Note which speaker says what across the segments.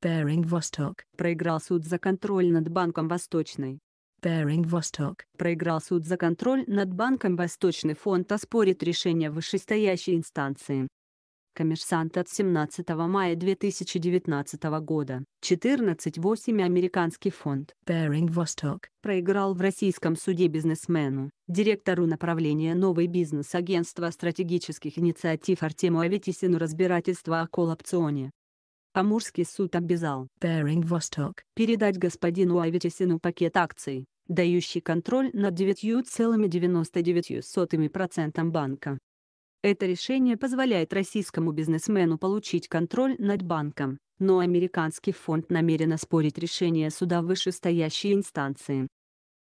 Speaker 1: Пэринг Восток
Speaker 2: проиграл суд за контроль над Банком Восточной. Пэринг Восток проиграл суд за контроль над Банком Восточный фонд оспорит решение вышестоящей инстанции. Коммерсант от 17 мая 2019 года, 14.8 Американский фонд Пэринг Восток проиграл в российском суде бизнесмену, директору направления «Новый бизнес» агентства стратегических инициатив Артему Аветисину разбирательство о колл Амурский суд обязал Bering Восток передать господину Аветисину пакет акций, дающий контроль над 9,99% банка. Это решение позволяет российскому бизнесмену получить контроль над банком, но американский фонд намерен оспорить решение суда вышестоящей инстанции.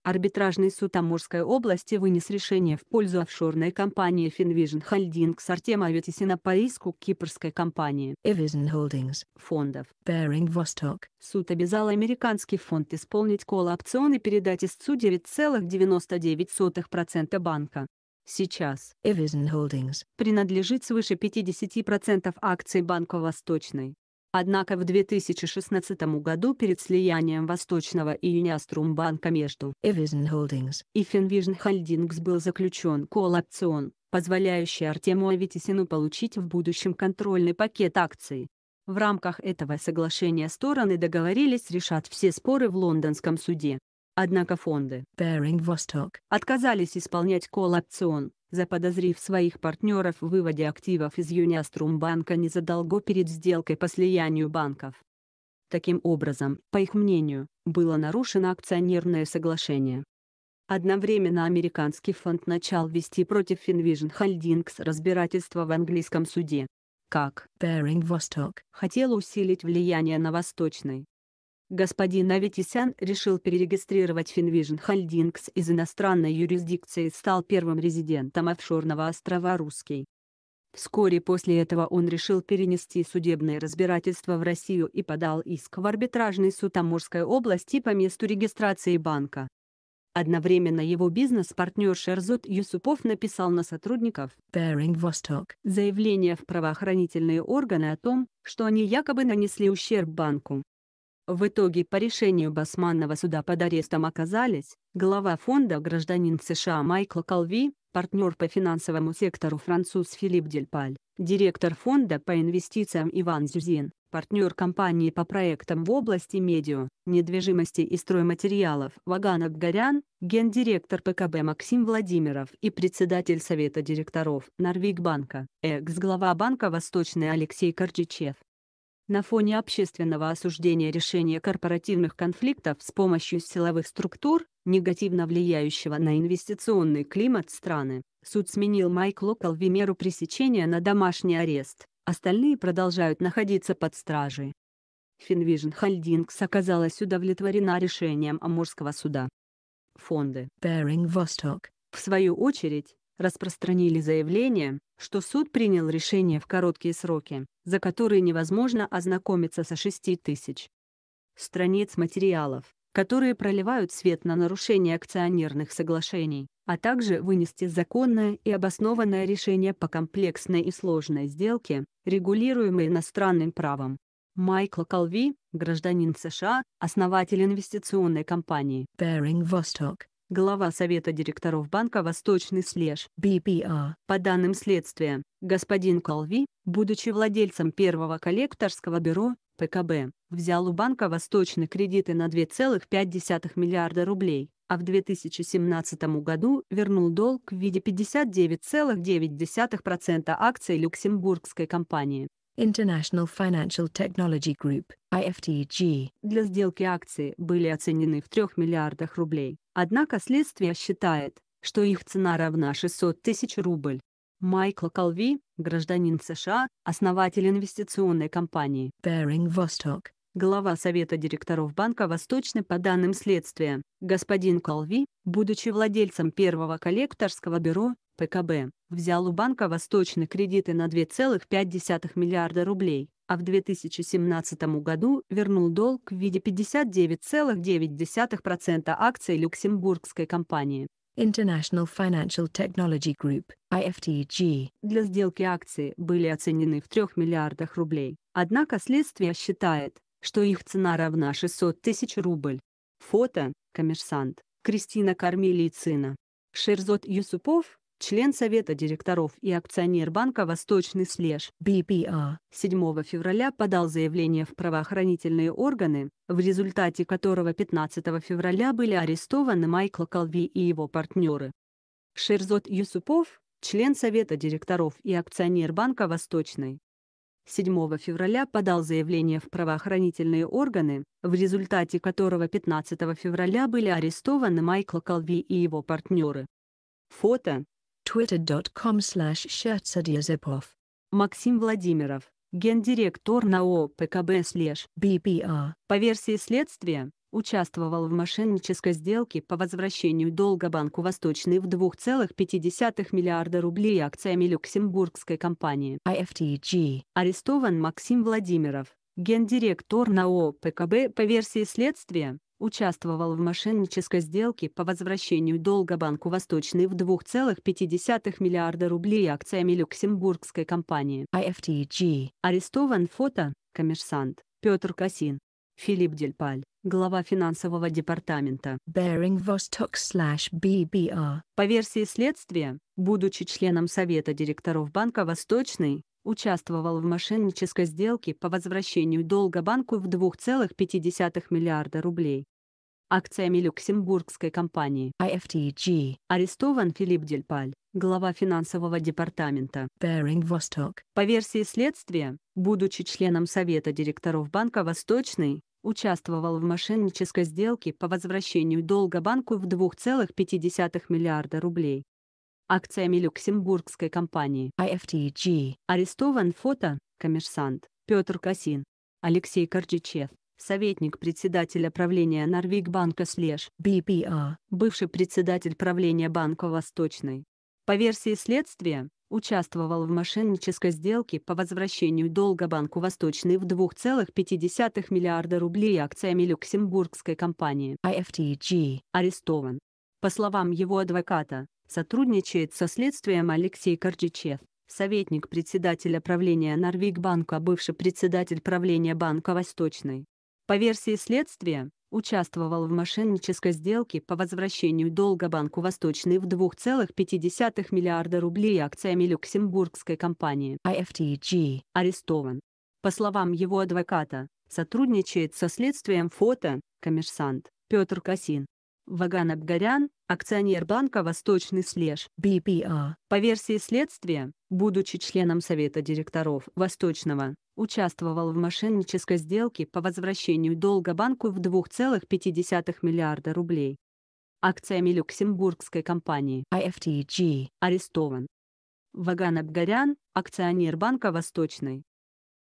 Speaker 2: Арбитражный суд Амурской области вынес решение в пользу офшорной компании Finvision Holdings Артема Аветисина по иску кипрской компании Evision Holdings фондов Bearing Vostok. Суд обязал американский фонд исполнить колл-опцион и передать истцу 9,99% банка. Сейчас
Speaker 1: Evision Holdings
Speaker 2: принадлежит свыше 50% акций Банка Восточной. Однако в 2016 году перед слиянием Восточного и Юниаструмбанка между
Speaker 1: Evision Holdings
Speaker 2: и Finvision Holdings был заключен коллапцион, позволяющий Артему Аветисину получить в будущем контрольный пакет акций. В рамках этого соглашения стороны договорились решать все споры в лондонском суде. Однако фонды Bering Vostok отказались исполнять коллапцион заподозрив своих партнеров в выводе активов из Юниаструмбанка незадолго перед сделкой по слиянию банков. Таким образом, по их мнению, было нарушено акционерное соглашение. Одновременно американский фонд начал вести против Finvision Holdings разбирательство в английском суде. Как Bering Восток хотел усилить влияние на восточный господин Аветисян решил перерегистрировать Finvision Holdings из иностранной юрисдикции и стал первым резидентом офшорного острова «Русский». Вскоре после этого он решил перенести судебное разбирательство в Россию и подал иск в арбитражный суд Амурской области по месту регистрации банка. Одновременно его бизнес-партнер Шерзот Юсупов написал на сотрудников Bering Vostok заявление в правоохранительные органы о том, что они якобы нанесли ущерб банку. В итоге по решению Басманного суда под арестом оказались глава фонда гражданин США Майкл Колви, партнер по финансовому сектору француз Филипп Дельпаль, директор фонда по инвестициям Иван Зюзин, партнер компании по проектам в области медиа, недвижимости и стройматериалов Ваган Абгарян, гендиректор ПКБ Максим Владимиров и председатель Совета директоров Норвигбанка, экс-глава Банка Восточный Алексей Корчичев на фоне общественного осуждения решения корпоративных конфликтов с помощью силовых структур, негативно влияющего на инвестиционный климат страны, суд сменил Майклу Колви меру пресечения на домашний арест, остальные продолжают находиться под стражей. Финвижн Holdings оказалась удовлетворена решением Амурского суда. Фонды Bering Vostok, в свою очередь, распространили заявление, что суд принял решение в короткие сроки, за которые невозможно ознакомиться со 6 тысяч страниц материалов, которые проливают свет на нарушение акционерных соглашений, а также вынести законное и обоснованное решение по комплексной и сложной сделке, регулируемой иностранным правом. Майкл Колви, гражданин США, основатель инвестиционной компании Bearing Vostok, глава Совета директоров банка «Восточный Слеж» BPA. По данным следствия, господин Колви, будучи владельцем первого коллекторского бюро, ПКБ, взял у банка «Восточный» кредиты на 2,5 миллиарда рублей, а в 2017 году вернул долг в виде 59,9% акций люксембургской компании. International Financial Technology Group, IFTG. Для сделки акции были оценены в 3 миллиардах рублей, однако следствие считает, что их цена равна 600 тысяч рубль. Майкл Колви, гражданин США, основатель инвестиционной компании Bearing Vostok, глава Совета директоров Банка Восточный по данным следствия, господин Колви, будучи владельцем первого коллекторского бюро, ПКБ взял у Банка восточные кредиты на 2,5 миллиарда рублей, а в 2017 году вернул долг в виде 59,9% акций люксембургской компании. International
Speaker 1: Financial Technology Group, IFTG.
Speaker 2: Для сделки акции были оценены в 3 миллиардах рублей. Однако следствие считает, что их цена равна 600 тысяч рубль. Фото, коммерсант, Кристина Кормилицина. Шерзот Юсупов, член Совета директоров и акционер банка «Восточный слеж» BPA 7 а февраля подал заявление в правоохранительные органы, в результате которого 15 февраля были арестованы Майкл Колви и его партнеры. Шерзот Юсупов, член Совета директоров и акционер банка «Восточный», 7 февраля подал заявление в правоохранительные органы, в результате которого 15 февраля были арестованы Майкл Колви и его партнеры. Фото twitter.com slash shirtsadiazepov. Максим Владимиров, гендиректор НАО ПКБ «Слеж» БПР, а. по версии следствия, участвовал в мошеннической сделке по возвращению долга Банку Восточный в 2,5 миллиарда рублей акциями люксембургской компании. IFTG. Арестован Максим Владимиров, гендиректор НАО ПКБ по версии следствия, участвовал в мошеннической сделке по возвращению долга Банку Восточный в 2,5 миллиарда рублей акциями люксембургской компании IFTG. Арестован фото, коммерсант, Петр Касин, Филипп Дельпаль, глава финансового департамента Bering Vostok BBR. По версии следствия, будучи членом Совета директоров Банка Восточный, участвовал в мошеннической сделке по возвращению долга банку в 2,5 миллиарда рублей акциями люксембургской компании IFTG. Арестован Филипп Дельпаль, глава финансового департамента Bering Восток. По версии следствия, будучи членом Совета директоров Банка «Восточный», участвовал в мошеннической сделке по возвращению долга банку в 2,5 миллиарда рублей акциями люксембургской компании IFTG. Арестован фото, коммерсант, Петр Касин, Алексей Коржичев советник председателя правления Норвигбанка Слеж, BPA, а, бывший председатель правления Банка Восточной. По версии следствия, участвовал в мошеннической сделке по возвращению долга Банку Восточной в 2,5 миллиарда рублей акциями люксембургской компании IFTG. Арестован. По словам его адвоката, сотрудничает со следствием Алексей Коржичев советник председателя правления Норвигбанка, бывший председатель правления Банка Восточной. По версии следствия, участвовал в мошеннической сделке по возвращению долга Банку Восточный в 2,5 миллиарда рублей акциями люксембургской компании IFTG. Арестован. По словам его адвоката, сотрудничает со следствием фото, коммерсант, Петр Касин, Ваган Абгарян, акционер банка «Восточный слеж» BPA. По версии следствия, будучи членом Совета директоров «Восточного», участвовал в мошеннической сделке по возвращению долга банку в 2,5 миллиарда рублей. Акциями люксембургской компании IFTG арестован. Ваган Абгарян, акционер банка «Восточный».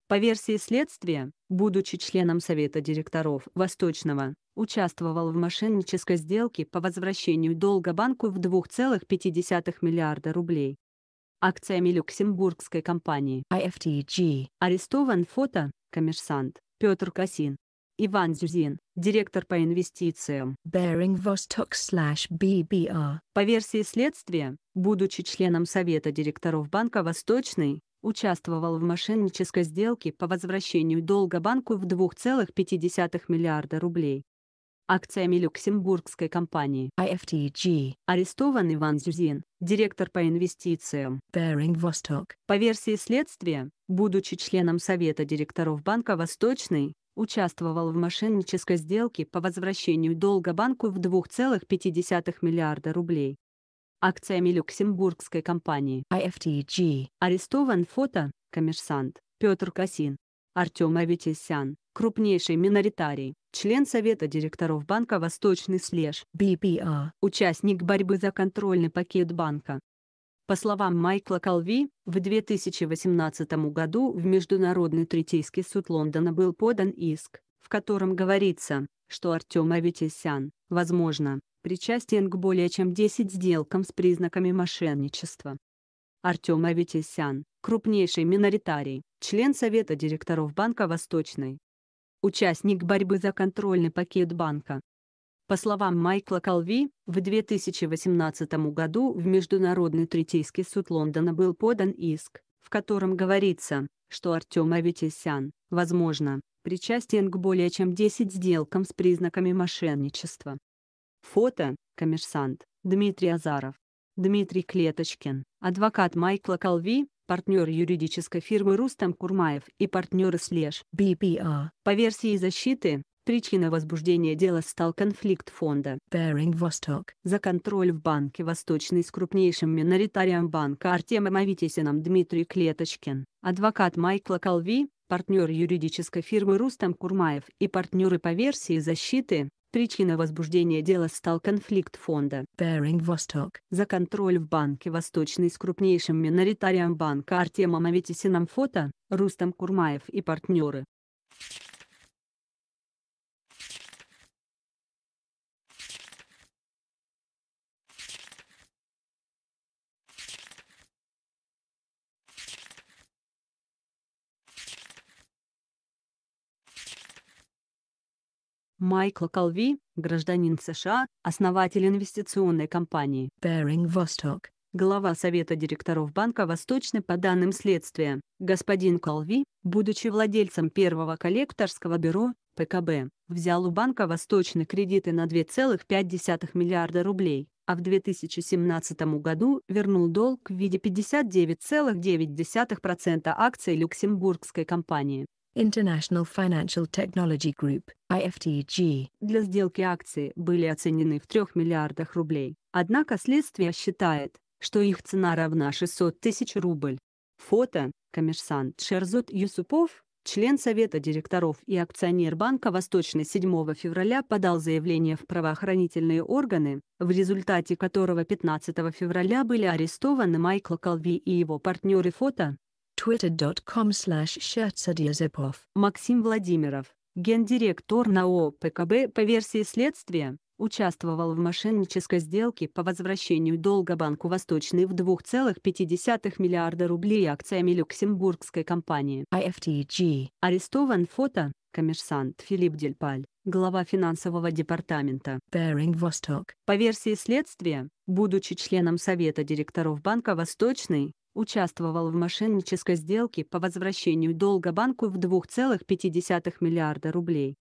Speaker 2: По версии следствия, будучи членом Совета директоров «Восточного», участвовал в мошеннической сделке по возвращению долга банку в 2,5 миллиарда рублей. Акциями люксембургской компании IFTG арестован фото, коммерсант, Петр Касин, Иван Зюзин, директор по инвестициям Bearing Vostok BBR. По версии следствия, будучи членом Совета директоров Банка Восточный, участвовал в мошеннической сделке по возвращению долга банку в 2,5 миллиарда рублей акциями люксембургской компании IFTG. Арестован Иван Зюзин, директор по инвестициям Bering Восток. По версии следствия, будучи членом Совета директоров Банка Восточный, участвовал в мошеннической сделке по возвращению долга банку в 2,5 миллиарда рублей акциями люксембургской компании IFTG. Арестован фото, коммерсант, Петр Касин, Артем Аветисян, крупнейший миноритарий, член Совета директоров банка «Восточный Слеж», (BPA), а. участник борьбы за контрольный пакет банка. По словам Майкла Колви, в 2018 году в Международный третейский суд Лондона был подан иск, в котором говорится, что Артем Аветисян, возможно, причастен к более чем 10 сделкам с признаками мошенничества. Артем Аветисян, крупнейший миноритарий, член Совета директоров Банка Восточный, участник борьбы за контрольный пакет банка. По словам Майкла Колви, в 2018 году в Международный третейский суд Лондона был подан иск, в котором говорится, что Артем Аветисян, возможно, причастен к более чем 10 сделкам с признаками мошенничества. Фото, коммерсант, Дмитрий Азаров. Дмитрий Клеточкин, адвокат Майкла Колви, партнер юридической фирмы Рустам Курмаев и партнеры Слеж
Speaker 1: BPR. А».
Speaker 2: По версии защиты, Причина возбуждения дела стал конфликт фонда Bearing Vostok за контроль в банке «Восточный» с крупнейшим миноритарием банка Артемом Авитесином Дмитрий Клеточкин, адвокат Майкла Колви, партнер юридической фирмы Рустам Курмаев и партнеры по версии защиты, Причиной возбуждения дела стал конфликт фонда Bering Vostok за контроль в банке Восточный с крупнейшим миноритарием банка Артемом Аветисином фото, Рустам Курмаев и партнеры, Майкл Колви, гражданин США, основатель инвестиционной компании Bering Vostok, глава Совета директоров Банка Восточный по данным следствия. Господин Колви, будучи владельцем первого коллекторского бюро ПКБ, взял у Банка Восточный кредиты на 2,5 миллиарда рублей, а в 2017 году вернул долг в виде 59,9% акций люксембургской компании.
Speaker 1: International Financial Technology Group,
Speaker 2: IFTG. Для сделки акции были оценены в 3 миллиардах рублей, однако следствие считает, что их цена равна 600 тысяч рубль. Фото, коммерсант Шерзот Юсупов, член Совета директоров и акционер Банка Восточный 7 февраля подал заявление в правоохранительные органы, в результате которого 15 февраля были арестованы Майкл Колви и его партнеры фото, twitter.com slash Максим Владимиров, гендиректор НАО ПКБ по версии следствия, участвовал в мошеннической сделке по возвращению долга Банку Восточный в 2,5 миллиарда рублей акциями люксембургской компании. IFTG. Арестован фото, коммерсант Филипп Дельпаль, глава финансового департамента. Bering Восток. По версии следствия, будучи членом Совета директоров Банка Восточный, участвовал в мошеннической сделке по возвращению долга банку в 2,5 миллиарда рублей.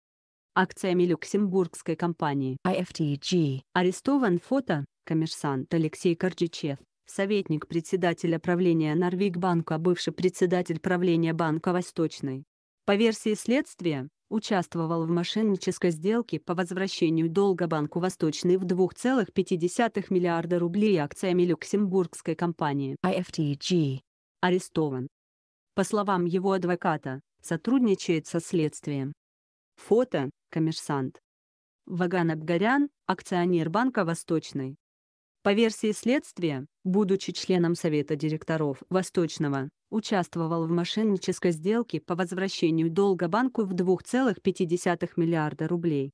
Speaker 2: Акциями люксембургской компании IFTG. Арестован фото, коммерсант Алексей Корджичев, советник председателя правления Норвигбанка, бывший председатель правления Банка Восточной. По версии следствия, участвовал в мошеннической сделке по возвращению долга Банку Восточный в 2,5 миллиарда рублей акциями люксембургской компании IFTG. Арестован. По словам его адвоката, сотрудничает со следствием. Фото – коммерсант. Ваган Абгарян, акционер Банка Восточный, по версии следствия, будучи членом Совета директоров Восточного, участвовал в мошеннической сделке по возвращению долга банку в 2,5 миллиарда рублей.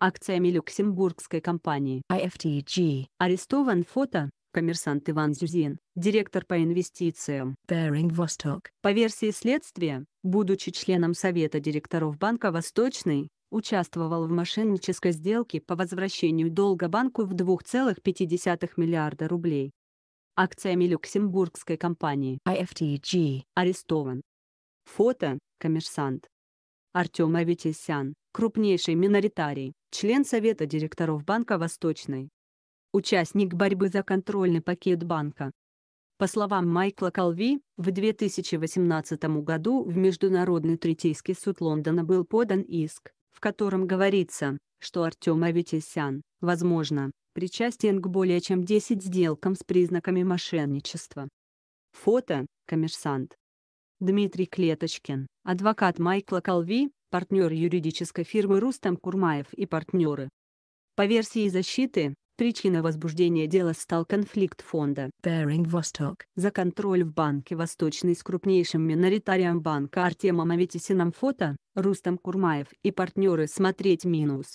Speaker 2: Акциями люксембургской компании IFTG. Арестован фото коммерсант Иван Зюзин, директор по инвестициям Bering Восток. По версии следствия, будучи членом Совета директоров Банка Восточный, участвовал в мошеннической сделке по возвращению долга банку в 2,5 миллиарда рублей. Акциями люксембургской компании IFTG арестован. Фото – коммерсант. Артем Аветисян, крупнейший миноритарий, член Совета директоров Банка Восточной. Участник борьбы за контрольный пакет банка. По словам Майкла Колви, в 2018 году в Международный третейский суд Лондона был подан иск в котором говорится, что Артем Аветисян, возможно, причастен к более чем 10 сделкам с признаками мошенничества. Фото, коммерсант. Дмитрий Клеточкин, адвокат Майкла Колви, партнер юридической фирмы Рустам Курмаев и партнеры. По версии защиты, Причина возбуждения дела стал конфликт фонда Bering Vostok за контроль в банке Восточный с крупнейшим миноритарием банка Артемом Аветисином фото, Рустам Курмаев и партнеры смотреть минус.